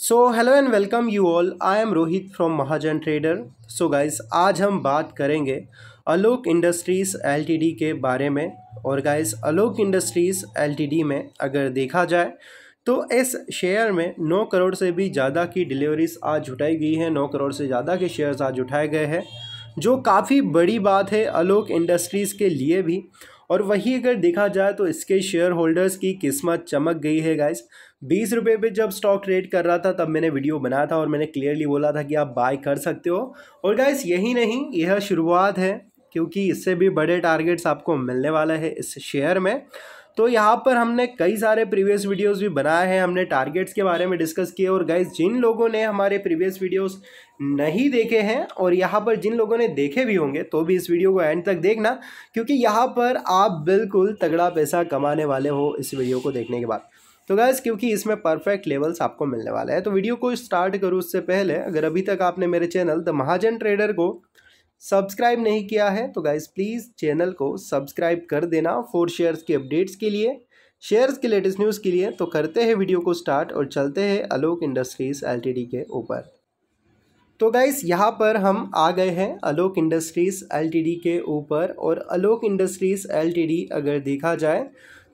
so hello and welcome you all I am Rohit from Mahajan trader so guys आज हम बात करेंगे अलोक इंडस्ट्रीज़ एलटीडी के बारे में और गाइस अलोक इंडस्ट्रीज़ एलटीडी में अगर देखा जाए तो इस शेयर में 9 करोड़ से भी ज़्यादा की डिलीवरीज आज उठाई गई हैं 9 करोड़ से ज़्यादा के शेयर्स आज उठाए गए हैं जो काफ़ी बड़ी बात है अलोक इंडस्ट्रीज़ के लिए भी और वहीं अगर देखा जाए तो इसके शेयर होल्डर्स की किस्मत चमक गई है गाइस बीस रुपये पर जब स्टॉक ट्रेड कर रहा था तब मैंने वीडियो बनाया था और मैंने क्लियरली बोला था कि आप बाय कर सकते हो और गाइस यही नहीं यह शुरुआत है क्योंकि इससे भी बड़े टारगेट्स आपको मिलने वाला है इस शेयर में तो यहाँ पर हमने कई सारे प्रीवियस वीडियोस भी बनाए हैं हमने टारगेट्स के बारे में डिस्कस किए और गाइज जिन लोगों ने हमारे प्रीवियस वीडियोस नहीं देखे हैं और यहाँ पर जिन लोगों ने देखे भी होंगे तो भी इस वीडियो को एंड तक देखना क्योंकि यहाँ पर आप बिल्कुल तगड़ा पैसा कमाने वाले हो इस वीडियो को देखने के बाद तो गैस क्योंकि इसमें परफेक्ट लेवल्स आपको मिलने वाला है तो वीडियो को स्टार्ट करूँ उससे पहले अगर अभी तक आपने मेरे चैनल द महाजन ट्रेडर को सब्सक्राइब नहीं किया है तो गाइज प्लीज़ चैनल को सब्सक्राइब कर देना फोर शेयर्स के अपडेट्स के लिए शेयर्स के लेटेस्ट न्यूज़ के लिए तो करते हैं वीडियो को स्टार्ट और चलते हैं अलोक इंडस्ट्रीज़ एलटीडी के ऊपर तो गाइस यहाँ पर हम आ गए हैं अलोक इंडस्ट्रीज़ एलटीडी के ऊपर और अलोक इंडस्ट्रीज़ एलटीडी अगर देखा जाए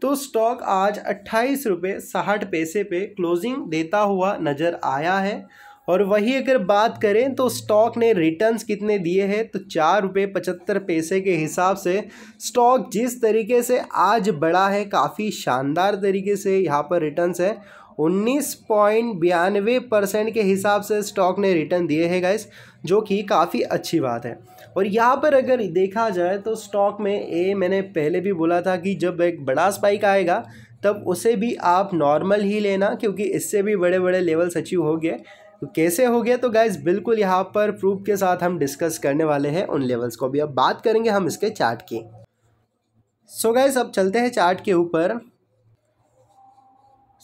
तो स्टॉक आज अट्ठाईस रुपये साठ पैसे पे क्लोजिंग देता हुआ नज़र आया है और वही अगर बात करें तो स्टॉक ने रिटर्न्स कितने दिए हैं तो चार रुपये पचहत्तर पैसे के हिसाब से स्टॉक जिस तरीके से आज बढ़ा है काफ़ी शानदार तरीके से यहाँ पर रिटर्न्स है उन्नीस पॉइंट बयानवे परसेंट के हिसाब से स्टॉक ने रिटर्न दिए हैं गाइस जो कि काफ़ी अच्छी बात है और यहाँ पर अगर देखा जाए तो स्टॉक में ए मैंने पहले भी बोला था कि जब एक बड़ा स्पाइक आएगा तब उसे भी आप नॉर्मल ही लेना क्योंकि इससे भी बड़े बड़े लेवल्स अचीव हो गए तो कैसे हो गया तो गाइज बिल्कुल यहाँ पर प्रूफ के साथ हम डिस्कस करने वाले हैं उन लेवल्स को भी अब बात करेंगे हम इसके चार्ट की सो so गाइज अब चलते हैं चार्ट के ऊपर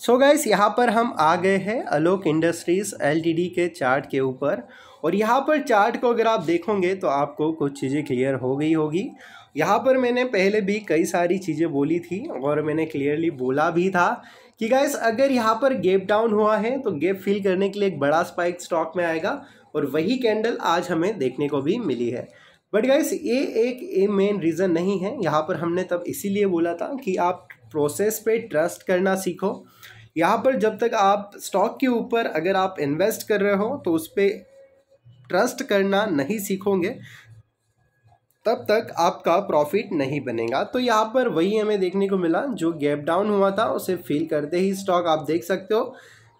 सो गाइज यहाँ पर हम आ गए हैं अलोक इंडस्ट्रीज़ एलटीडी के चार्ट के ऊपर और यहाँ पर चार्ट को अगर आप देखोगे तो आपको कुछ चीज़ें क्लियर हो गई होगी यहाँ पर मैंने पहले भी कई सारी चीज़ें बोली थी और मैंने क्लियरली बोला भी था कि गाइस अगर यहाँ पर गेप डाउन हुआ है तो गेप फिल करने के लिए एक बड़ा स्पाइक स्टॉक में आएगा और वही कैंडल आज हमें देखने को भी मिली है बट गाइस ये एक ए मेन रीज़न नहीं है यहाँ पर हमने तब इसीलिए बोला था कि आप प्रोसेस पे ट्रस्ट करना सीखो यहाँ पर जब तक आप स्टॉक के ऊपर अगर आप इन्वेस्ट कर रहे हो तो उस पर ट्रस्ट करना नहीं सीखोगे तब तक आपका प्रॉफिट नहीं बनेगा तो यहाँ पर वही हमें देखने को मिला जो गैप डाउन हुआ था उसे फील करते ही स्टॉक आप देख सकते हो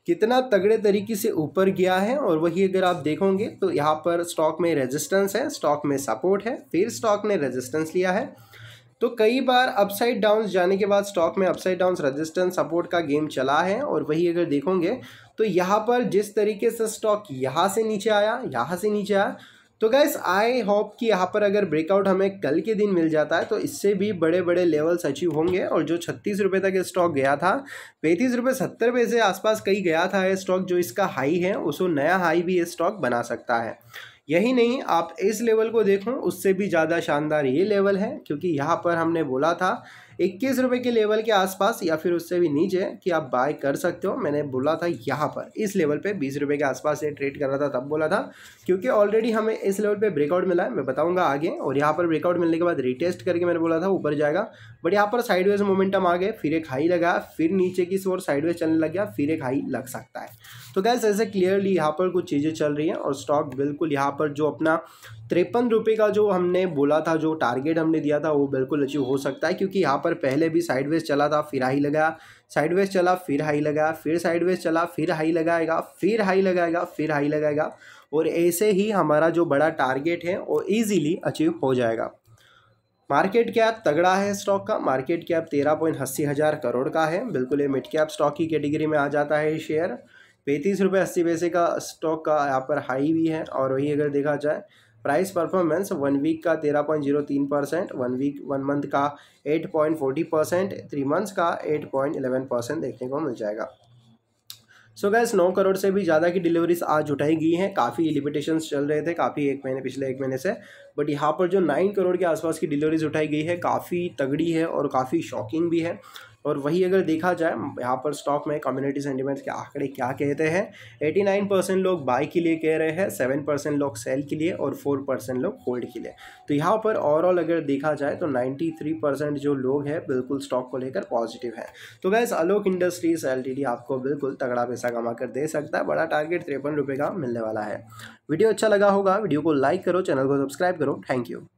कितना तगड़े तरीके से ऊपर गया है और वही अगर आप देखोगे तो यहाँ पर स्टॉक में रेजिस्टेंस है स्टॉक में सपोर्ट है फिर स्टॉक ने रेजिस्टेंस लिया है तो कई बार अपसाइड डाउन जाने के बाद स्टॉक में अपसाइड डाउन रेजिस्टेंस सपोर्ट का गेम चला है और वही अगर देखोगे तो यहाँ पर जिस तरीके से स्टॉक यहाँ से नीचे आया यहाँ से नीचे आया तो गैस आई होप कि यहाँ पर अगर ब्रेकआउट हमें कल के दिन मिल जाता है तो इससे भी बड़े बड़े लेवल्स अचीव होंगे और जो छत्तीस रुपये तक स्टॉक गया था पैंतीस रुपये सत्तर रुपये से आसपास कहीं गया था ये स्टॉक जो इसका हाई है उसको नया हाई भी ये स्टॉक बना सकता है यही नहीं आप इस लेवल को देखो उससे भी ज़्यादा शानदार ये लेवल है क्योंकि यहाँ पर हमने बोला था इक्कीस रुपये के लेवल के आसपास या फिर उससे भी नीचे कि आप बाय कर सकते हो मैंने बोला था यहाँ पर इस लेवल पे बीस रुपये के आसपास ये ट्रेड कर रहा था तब बोला था क्योंकि ऑलरेडी हमें इस लेवल पे ब्रेकआउट मिला है मैं बताऊंगा आगे और यहाँ पर ब्रेकआउट मिलने के बाद रिटेस्ट करके मैंने बोला था ऊपर जाएगा बट यहाँ पर साइडवेज मोमेंटम आ गए फिर एक हाई लगा फिर नीचे की ओर साइडवेज चलने लग गया फिर एक हाई लग सकता है तो गैस ऐसे क्लियरली यहाँ पर कुछ चीज़ें चल रही हैं और स्टॉक बिल्कुल यहाँ पर जो अपना तिरपन रुपये का जो हमने बोला था जो टारगेट हमने दिया था वो बिल्कुल अचीव हो सकता है क्योंकि यहाँ पर पहले भी साइडवेज चला था फिर हाई लगाया साइडवेज चला फिर हाई लगाया फिर साइडवेज चला फिर हाई लगाएगा फिर हाई लगाएगा फिर हाई लगाएगा और ऐसे ही हमारा जो बड़ा टारगेट है वो ईजिली अचीव हो जाएगा मार्केट कैप तगड़ा है स्टॉक का मार्केट कैप तेरह पॉइंट अस्सी हज़ार करोड़ का है बिल्कुल ये मिड कैप स्टॉक की कैटेगरी में आ जाता है शेयर पैंतीस रुपये अस्सी पैसे का स्टॉक का यहाँ पर हाई भी है और वही अगर देखा जाए प्राइस परफॉर्मेंस वन वीक का तेरह पॉइंट जीरो तीन percent one week one month का eight point forty percent three months का एट पॉइंट इलेवन परसेंट देखने को मिल जाएगा सो गैस नौ करोड़ से भी ज़्यादा की डिलीवरीज आज उठाई गई हैं काफ़ी लिमिटेशंस चल रहे थे काफ़ी एक महीने पिछले एक महीने से बट यहाँ पर जो नाइन करोड़ के आसपास की डिलीवरीज उठाई गई है काफ़ी तगड़ी है और काफ़ी शॉकिंग भी है और वही अगर देखा जाए यहाँ पर स्टॉक में कम्युनिटी सेंटिमेंट्स के आंकड़े क्या कहते हैं एटी नाइन परसेंट लोग बाय के लिए कह रहे हैं सेवन परसेंट लोग सेल के लिए और फोर परसेंट लोग होल्ड के लिए तो यहाँ पर ओवरऑल अगर देखा जाए तो नाइन्टी थ्री परसेंट जो लोग हैं बिल्कुल स्टॉक को लेकर पॉजिटिव है तो गैस अलोक इंडस्ट्रीज एल आपको बिल्कुल तगड़ा पैसा कमा कर दे सकता है बड़ा टारगेट तिरपन रुपये का मिलने वाला है वीडियो अच्छा लगा होगा वीडियो को लाइक करो चैनल को सब्सक्राइब करो थैंक यू